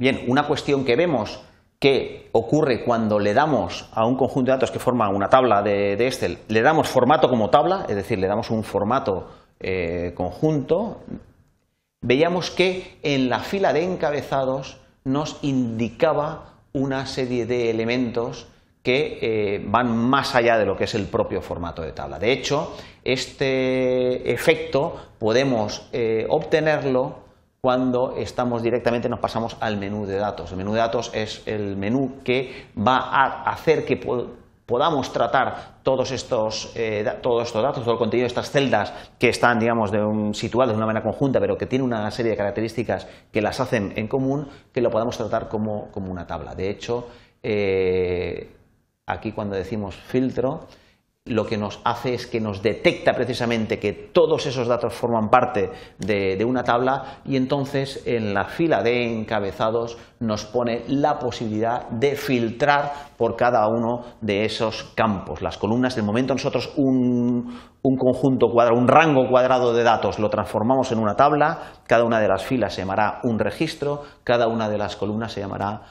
Bien, una cuestión que vemos que ocurre cuando le damos a un conjunto de datos que forma una tabla de, Excel, le damos formato como tabla, es decir, le damos un formato eh, conjunto, veíamos que en la fila de encabezados nos indicaba una serie de elementos que eh, van más allá de lo que es el propio formato de tabla. De hecho, este efecto podemos eh, obtenerlo cuando estamos directamente nos pasamos al menú de datos. El menú de datos es el menú que va a hacer que podamos tratar eh, todos estos, datos, todo el contenido de estas celdas que están, digamos, de un, situadas de una manera conjunta, pero que tiene una serie de características que las hacen en común, que lo podamos tratar como, una tabla. De hecho, eh, aquí cuando decimos filtro, lo que nos hace es que nos detecta precisamente que todos esos datos forman parte de, una tabla y entonces en la fila de encabezados nos pone la posibilidad de filtrar por cada uno de esos campos. Las columnas, de momento nosotros un, un conjunto cuadrado, un rango cuadrado de datos lo transformamos en una tabla, cada una de las filas se llamará un registro, cada una de las columnas se llamará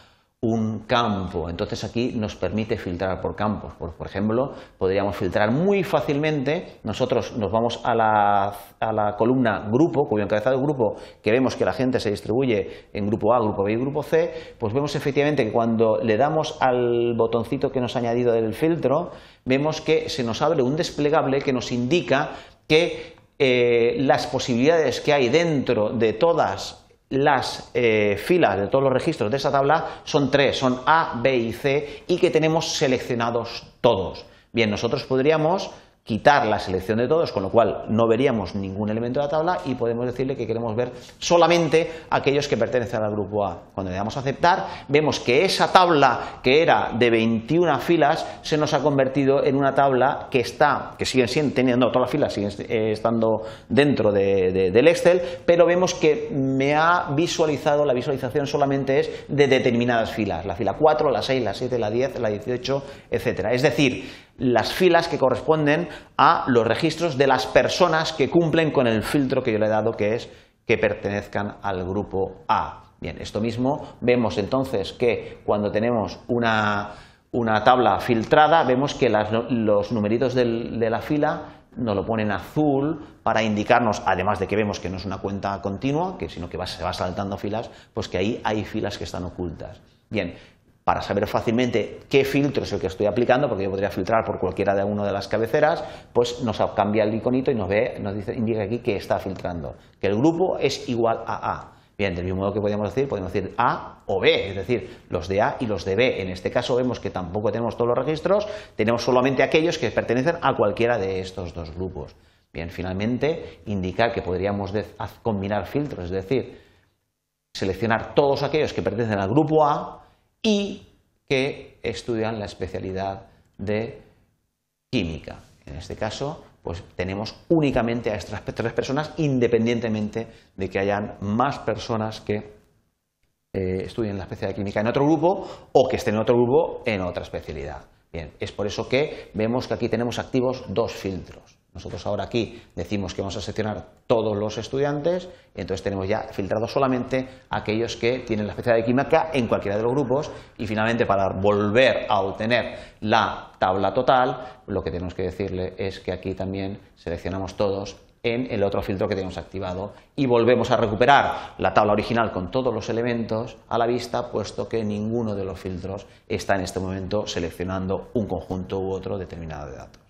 un campo. Entonces aquí nos permite filtrar por campos. Por, ejemplo, podríamos filtrar muy fácilmente. Nosotros nos vamos a la, a la columna grupo, cuyo encabezado grupo, que vemos que la gente se distribuye en grupo A, grupo B y grupo C, pues vemos efectivamente que cuando le damos al botoncito que nos ha añadido del filtro, vemos que se nos abre un desplegable que nos indica que eh, las posibilidades que hay dentro de todas las eh, filas de todos los registros de esa tabla son tres, son A, B y C, y que tenemos seleccionados todos. Bien, nosotros podríamos quitar la selección de todos, con lo cual no veríamos ningún elemento de la tabla y podemos decirle que queremos ver solamente aquellos que pertenecen al grupo A. Cuando le damos a aceptar, vemos que esa tabla que era de 21 filas se nos ha convertido en una tabla que está, que siguen siendo, teniendo todas las filas, siguen eh, estando dentro de, del Excel, pero vemos que me ha visualizado, la visualización solamente es de determinadas filas, la fila 4, la 6, la 7, la 10, la 18, etcétera. Es decir, las filas que corresponden a los registros de las personas que cumplen con el filtro que yo le he dado, que es que pertenezcan al grupo A. Bien, esto mismo vemos entonces que cuando tenemos una, una tabla filtrada, vemos que los numeritos de la fila nos lo ponen azul para indicarnos, además de que vemos que no es una cuenta continua, sino que se va saltando filas, pues que ahí hay filas que están ocultas. Bien, para saber fácilmente qué filtro es el que estoy aplicando, porque yo podría filtrar por cualquiera de una de las cabeceras, pues nos cambia el iconito y nos, ve, dice, indica aquí que está filtrando, que el grupo es igual a A. Bien, del mismo modo que podríamos decir, podemos decir A o B, es decir, los de A y los de B. En este caso vemos que tampoco tenemos todos los registros, tenemos solamente aquellos que pertenecen a cualquiera de estos dos grupos. Bien, finalmente, indicar que podríamos combinar filtros, es decir, seleccionar todos aquellos que pertenecen al grupo A y que estudian la especialidad de química. En este caso, pues tenemos únicamente a estas tres personas, independientemente de que hayan más personas que eh, estudien la especialidad de química en otro grupo o que estén en otro grupo en otra especialidad. Bien, es por eso que vemos que aquí tenemos activos dos filtros. Nosotros ahora aquí decimos que vamos a seleccionar todos los estudiantes entonces tenemos ya filtrados solamente aquellos que tienen la especialidad de química en cualquiera de los grupos y finalmente para volver a obtener la tabla total lo que tenemos que decirle es que aquí también seleccionamos todos en el otro filtro que tenemos activado y volvemos a recuperar la tabla original con todos los elementos a la vista, puesto que ninguno de los filtros está en este momento seleccionando un conjunto u otro determinado de datos.